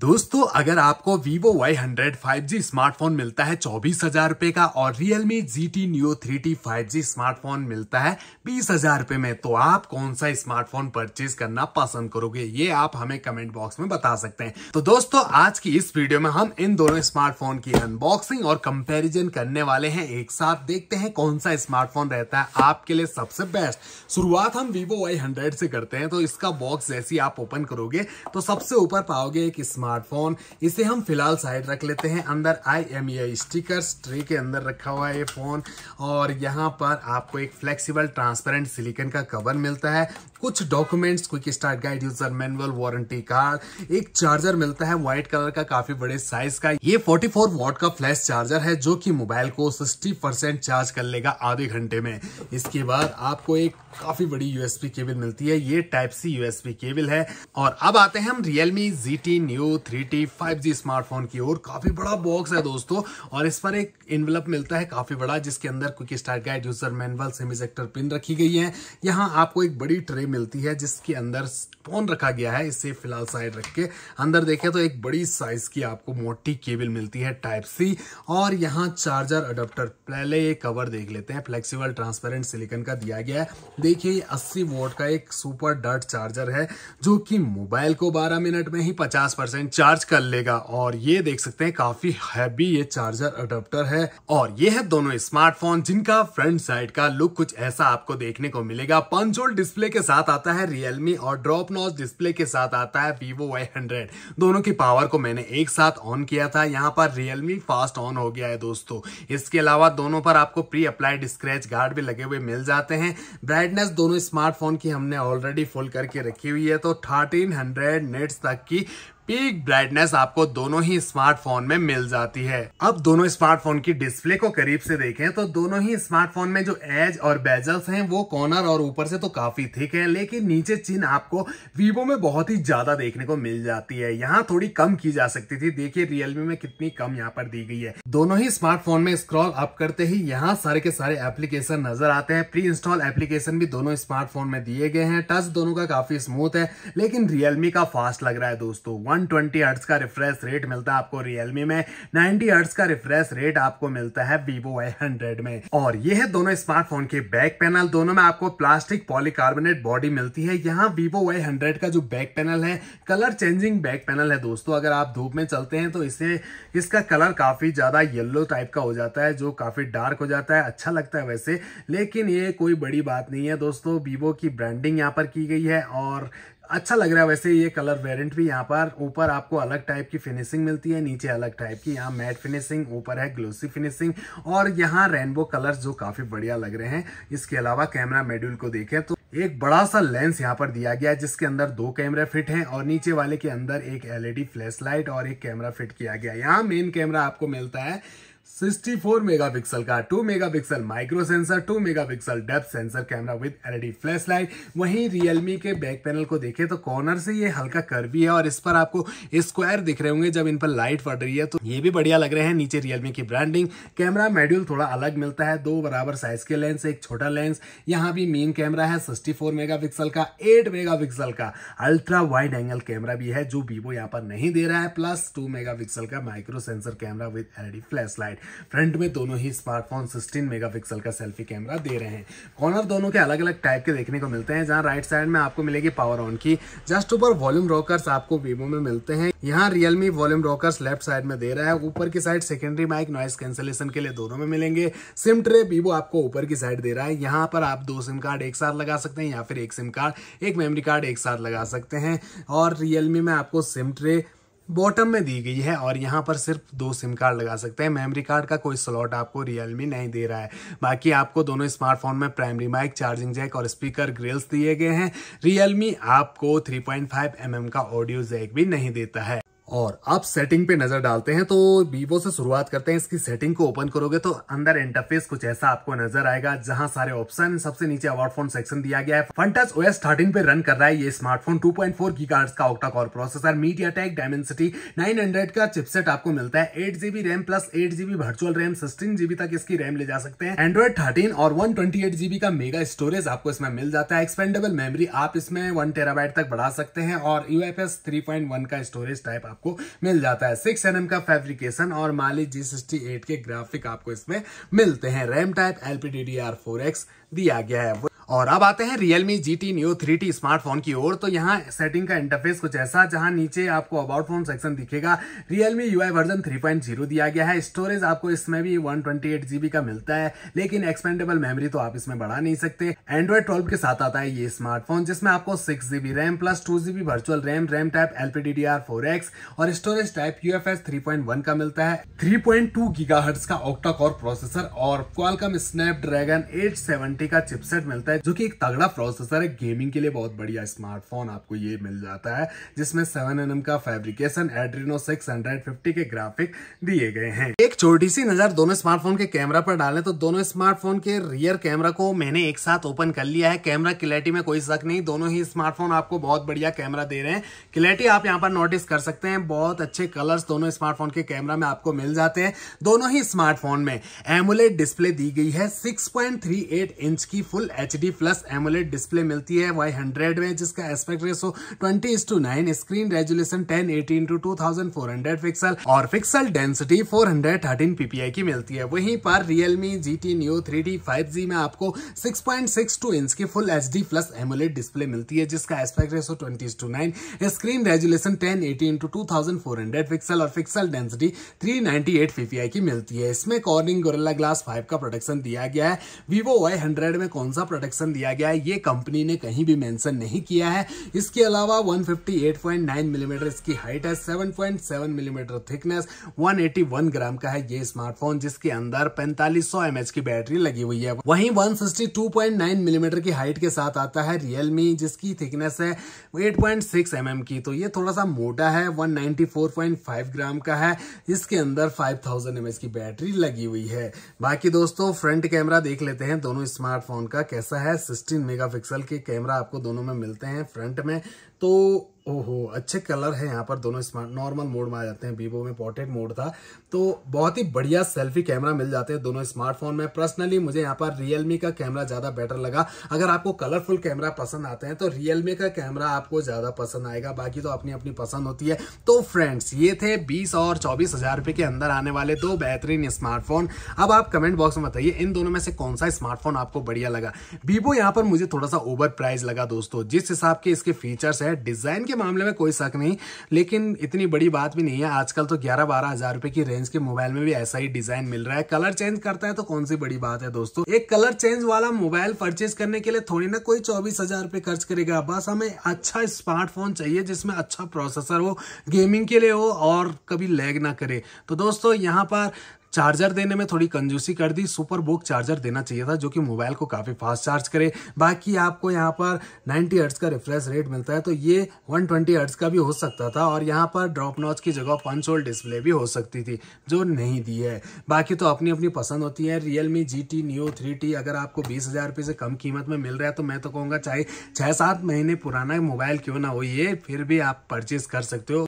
दोस्तों अगर आपको Vivo Y100 5G स्मार्टफोन मिलता है चौबीस हजार रूपए का और Realme GT Neo 3T 5G smartphone मिलता है बीस हजार रूपए में तो आप कौन सा स्मार्टफोन परचेज करना पसंद करोगे ये आप हमें कमेंट बॉक्स में बता सकते हैं तो दोस्तों आज की इस वीडियो में हम इन दोनों स्मार्टफोन की अनबॉक्सिंग और कंपेरिजन करने वाले हैं एक साथ देखते हैं कौन सा स्मार्टफोन रहता है आपके लिए सबसे बेस्ट शुरुआत हम वीवो वाई से करते हैं तो इसका बॉक्स जैसी आप ओपन करोगे तो सबसे ऊपर पाओगे एक स्मार्ट स्मार्टफोन इसे हम फिलहाल साइड रख लेते हैं अंदर I am e stickers tray के अंदर रखा हुआ है ये फ़ोन और यहाँ पर आपको एक फ्लेक्सिबल ट्रांसपेरेंट सिलिकन का कवर मिलता है कुछ documents quick start guide user manual warranty card एक चार्जर मिलता है व्हाइट कलर का काफी बड़े साइज का ये 44 वॉट का फ्लैश चार्जर है जो कि मोबाइल को 60 परसेंट चार्ज कर लेगा आधे घंटे में इसके बाद आपको एक काफी बड़ी यूएसपी केबल मिलती है ये टाइप सी यूएसपी केबल है और अब आते हैं हम Realme G T new three T five G smartphone की ओर काफी बड़ा बॉक्स है दोस्तों और इस पर एक इनवलप मिलता है काफी बड़ा जिसके अंदर quick start guide user manual ejector pin रखी गई है यहाँ आपको एक बड़ी ट्रे मिलती है जिसके अंदर फोन रखा गया है इसे फिलहाल साइड रख के अंदर देखें तो एक बड़ी साइज की आपको मोटी केबल मिलती है टाइप सी और यहाँ चार्जर अडोप्टर पहले ये कवर देख लेते हैं फ्लेक्सीबल ट्रांसपेरेंट सिलिकन का दिया गया है देखिए ये अस्सी वोट का एक सुपर डट चार्जर है जो कि मोबाइल को बारह मिनट में ही पचास चार्ज कर लेगा और ये देख सकते हैं काफी हैवी ये चार्जर अडोप्टर है और ये है दोनों स्मार्टफोन जिनका फ्रंट साइड का लुक कुछ ऐसा आपको देखने को मिलेगा पंचोल डिस्प्ले के साथ साथ आता है रियलमी और ड्रॉप नॉच डिस्प्ले के साथ आता है वीवो वाई हंड्रेड दोनों की पावर को मैंने एक साथ ऑन किया था यहाँ पर रियलमी फास्ट ऑन हो गया है दोस्तों इसके अलावा दोनों पर आपको प्री अप्लाइड स्क्रेच गार्ड भी लगे हुए मिल जाते हैं ब्राइटनेस दोनों स्मार्टफोन की हमने ऑलरेडी फुल करके रखी हुई है तो थर्टीन हंड्रेड नेट्स तक की पीक ब्राइटनेस आपको दोनों ही स्मार्टफोन में मिल जाती है अब दोनों स्मार्टफोन की डिस्प्ले को करीब से देखें तो दोनों ही स्मार्टफोन में जो एज और बेजल्स हैं वो कॉर्नर और ऊपर से तो काफी थिक है लेकिन नीचे चिन्ह आपको वीवो में बहुत ही ज्यादा देखने को मिल जाती है यहाँ थोड़ी कम की जा सकती थी देखिये रियलमी में कितनी कम यहाँ पर दी गई है दोनों ही स्मार्टफोन में स्क्रॉल अप करते ही यहाँ सारे के सारे एप्लीकेशन नजर आते हैं प्री इंस्टॉल एप्लीकेशन भी दोनों स्मार्टफोन में दिए गए हैं टच दोनों का काफी स्मूथ है लेकिन रियलमी का फास्ट लग रहा है दोस्तों 120 हर्ट्स का रिफ्रेश रेट मिलता है आपको रियलमी में 90 हर्ट्स का रिफ्रेश रेट आपको मिलता है वीवो वाई हंड्रेड में और ये है दोनों स्मार्टफोन के बैक पैनल दोनों में आपको प्लास्टिक पॉलीकार्बोनेट बॉडी मिलती है यहाँ वीवो वाई हंड्रेड का जो बैक पैनल है कलर चेंजिंग बैक पैनल है दोस्तों अगर आप धूप में चलते हैं तो इसे इसका कलर काफी ज्यादा येल्लो टाइप का हो जाता है जो काफी डार्क हो जाता है अच्छा लगता है वैसे लेकिन ये कोई बड़ी बात नहीं है दोस्तों वीवो की ब्रांडिंग यहाँ पर की गई है और अच्छा लग रहा है वैसे ये कलर वेरिएंट भी यहाँ पर ऊपर आपको अलग टाइप की फिनिशिंग मिलती है नीचे अलग टाइप की यहाँ मैट फिनिशिंग ऊपर है ग्लोसी फिनिशिंग और यहाँ रेनबो कलर्स जो काफ़ी बढ़िया लग रहे हैं इसके अलावा कैमरा मेड्यूल को देखें तो एक बड़ा सा लेंस यहाँ पर दिया गया है जिसके अंदर दो कैमरे फिट हैं और नीचे वाले के अंदर एक एलईडी फ्लैश लाइट और एक कैमरा फिट किया गया है यहाँ मेन कैमरा आपको मिलता है 64 मेगापिक्सल का 2 megapixel micro sensor 2 megapixel depth sensor camera with LED light वहीं रियलमी के बैक पैनल को देखें तो कॉर्नर से ये हल्का कर्वी है और इस पर आपको स्क्वायर दिख रहे होंगे जब इन पर लाइट पड़ रही है तो ये भी बढ़िया लग रहे हैं नीचे रियलमी की ब्रांडिंग कैमरा मेड्यूल थोड़ा अलग मिलता है दो बराबर साइज के लेंस एक छोटा लेंस यहाँ भी मेन कैमरा है सिक्सटी फोर का एट मेगा का अल्ट्रा वाइड एंगल कैमरा भी है जो वीवो यहाँ पर नहीं दे रहा है प्लस टू मेगा का micro sensor camera with LED light front में दोनों ही स्मार्टफोन सिक्सटीन मेगा का सेल्फी कैमरा दे रहे हैं कॉर्नर दोनों के अलग अलग टाइप के देखने को मिलते हैं जहाँ राइट साइड में आपको मिलेगी पावर ऑन की जस्ट ऊपर वॉल्यूम रॉकर्स आपको वीवो में मिलते हैं यहाँ Realme volume rockers left side में दे रहा है ऊपर की side secondary mic noise cancellation के लिए दोनों में मिलेंगे सिम ट्रे वीवो आपको ऊपर की साइड दे रहा है यहाँ पर आप दो सिम कार्ड एक साथ लगा सकते हैं या फिर एक सिम कार्ड एक मेमोरी कार्ड एक साथ लगा सकते हैं और रियलमी में आपको सिम ट्रे बॉटम में दी गई है और यहाँ पर सिर्फ दो सिम कार्ड लगा सकते हैं मेमोरी कार्ड का कोई स्लॉट आपको रियलमी नहीं दे रहा है बाकी आपको दोनों स्मार्टफोन में प्राइमरी माइक चार्जिंग जैक और स्पीकर ग्रिल्स दिए गए हैं रियलमी आपको 3.5 पॉइंट mm का ऑडियो जैक भी नहीं देता है और आप सेटिंग पे नजर डालते हैं तो वीवो से शुरुआत करते हैं इसकी सेटिंग को ओपन करोगे तो अंदर इंटरफेस कुछ ऐसा आपको नजर आएगा जहां सारे ऑप्शन सबसे नीचे अवार्ड फोन सेक्शन दिया गया है फंटस ओएस 13 पे रन कर रहा है ये स्मार्टफोन 2.4 पॉइंट का octa core processor MediaTek Dimensity nine का चिपसेट आपको मिलता है eight GB RAM plus eight GB virtual RAM sixteen GB तक इसकी रैम ले जा सकते हैं एंड्रॉइड थर्टीन और वन जीबी का मेगा स्टोरेज आपको इसमें मिल जाता है एक्सपेंडेबल मेमरी आप इसमें वन टेराबाइट तक बढ़ा सकते हैं और यूएफएस थ्री का स्टोरेज टाइप आपको मिल जाता है सिक्स एन का फैब्रिकेशन और माली जी सिक्सटी एट के ग्राफिक आपको इसमें मिलते हैं रैम टाइप फोर एक्स दिया गया है और अब आते हैं Realme GT Neo 3T smartphone की ओर तो यहाँ सेटिंग का इंटरफेस कुछ ऐसा जहाँ नीचे आपको अबाउट फोन सेक्शन दिखेगा Realme UI वर्जन 3.0 दिया गया है स्टोरेज आपको इसमें भी 128GB का मिलता है लेकिन एक्सपेंडेबल मेमोरी तो आप इसमें बढ़ा नहीं सकते एंड्रॉइड ट्वेल्व के साथ आता है ये स्मार्टफोन जिसमें आपको six GB RAM plus two GB virtual RAM RAM type X और storage type U F S three point one का मिलता है थ्री पॉइंट टू गीगा का ऑक्टा कोर प्रोसेसर और क्वालकम ड्रैगन एट सेवेंटी का chipset मिलता है है जो कि एक तगड़ा प्रोसेसर है गेमिंग के लिए बहुत बढ़िया स्मार्टफोन आपको ये मिल जाता है जिसमें सेवन एन का फेब्रिकेशन एड्रीनो सिक्स के ग्राफिक दिए गए हैं एक छोटी सी नजर दोनों स्मार्टफोन के कैमरा पर डालें तो दोनों स्मार्टफोन के रियर कैमरा को मैंने एक साथ ओपन कर लिया है कैमरा क्लैरिटी में कोई शक नहीं दोनों ही स्मार्टफोन आपको बहुत बढ़िया कैमरा दे रहे हैं क्लैरिटी आप यहाँ पर नोटिस कर सकते हैं बहुत अच्छे कलर्स दोनों स्मार्टफोन के कैमरा में आपको मिल जाते हैं दोनों ही स्मार्टफोन में एमुलेट डिस्प्ले दी गई है 6.38 इंच की full H twenty plus AMOLED display मिलती है वाई हंड्रेड में जिसका aspect ratio twenty is to nine screen resolution ten eighty into two thousand four hundred pixel और pixel density four hundred thirteen PPI की मिलती है वहीं पर Realme G T new three D five G में आपको six point six two inch की full H D plus AMOLED display मिलती है जिसका aspect ratio twenty to nine screen resolution ten eighty into two thousand four hundred pixel और pixel density three ninety eight PPI की मिलती है इसमें Corning Gorilla Glass five का protection दिया गया है वीवो वाई हंड्रेड में कौन सा प्रोटेक्शन ऑप्शन दिया गया है ये कंपनी ने कहीं भी मेंशन नहीं किया है इसके अलावा 158.9 मिलीमीटर mm इसकी हाइट है 7.7 मिलीमीटर mm थिकनेस 181 ग्राम का है ये स्मार्टफोन जिसके अंदर पैंतालीस सौ की बैटरी लगी हुई है वहीं 162.9 मिलीमीटर mm की हाइट के साथ आता है रियलमी जिसकी थिकनेस है 8.6 पॉइंट mm की तो ये थोड़ा सा मोटा है वन ग्राम का है इसके अंदर फाइव थाउजेंड की बैटरी लगी हुई है बाकी दोस्तों फ्रंट कैमरा देख लेते हैं दोनों स्मार्टफोन का कैसा है 16 मेगापिक्सल के कैमरा आपको दोनों में मिलते हैं फ्रंट में तो ओहो अच्छे कलर हैं यहाँ पर दोनों स्मार्ट नॉर्मल मोड में आ जाते हैं वीवो में पोर्ट्रेट मोड था तो बहुत ही बढ़िया सेल्फी कैमरा मिल जाते हैं दोनों स्मार्टफोन में पर्सनली मुझे यहाँ पर रियलमी का कैमरा ज़्यादा बेटर लगा अगर आपको कलरफुल कैमरा पसंद आते हैं तो रियलमी का कैमरा आपको ज़्यादा पसंद आएगा बाकी तो अपनी अपनी पसंद होती है तो फ्रेंड्स ये थे बीस और चौबीस हज़ार के अंदर आने वाले दो बेहतरीन स्मार्टफोन अब आप कमेंट बॉक्स में बताइए इन दोनों में से कौन सा स्मार्टफोन आपको बढ़िया लगा वीवो यहाँ पर मुझे थोड़ा सा ओवर प्राइस लगा दोस्तों जिस हिसाब के इसके फीचर्स है डिज़ाइन के मामले में कोई शक नहीं लेकिन इतनी बड़ी बात भी नहीं है आजकल तो ग्यारह बारह हजार रुपए की रेंज के मोबाइल में भी ऐसा ही डिजाइन मिल रहा है कलर चेंज करता है तो कौन सी बड़ी बात है दोस्तों एक कलर चेंज वाला मोबाइल परचेज करने के लिए थोड़ी ना कोई चौबीस हजार रुपए खर्च करेगा बस हमें अच्छा स्मार्टफोन चाहिए जिसमें अच्छा प्रोसेसर हो गेमिंग के लिए हो और कभी लैग ना करे तो दोस्तों यहाँ पर चार्जर देने में थोड़ी कंजूसी कर दी सुपर बुक चार्जर देना चाहिए था जो कि मोबाइल को काफ़ी फास्ट चार्ज करे बाकी आपको यहाँ पर 90 हर्ट्स का रिफ्रेश रेट मिलता है तो ये 120 हर्ट्स का भी हो सकता था और यहाँ पर ड्रॉप नॉच की जगह पंच होल डिस्प्ले भी हो सकती थी जो नहीं दी है बाकी तो अपनी अपनी पसंद होती है Realme G T new three अगर आपको बीस हज़ार से कम कीमत में मिल रहा है तो मैं तो कहूँगा चाहे छः सात महीने पुराना मोबाइल क्यों ना हो ये फिर भी आप परचेज कर सकते हो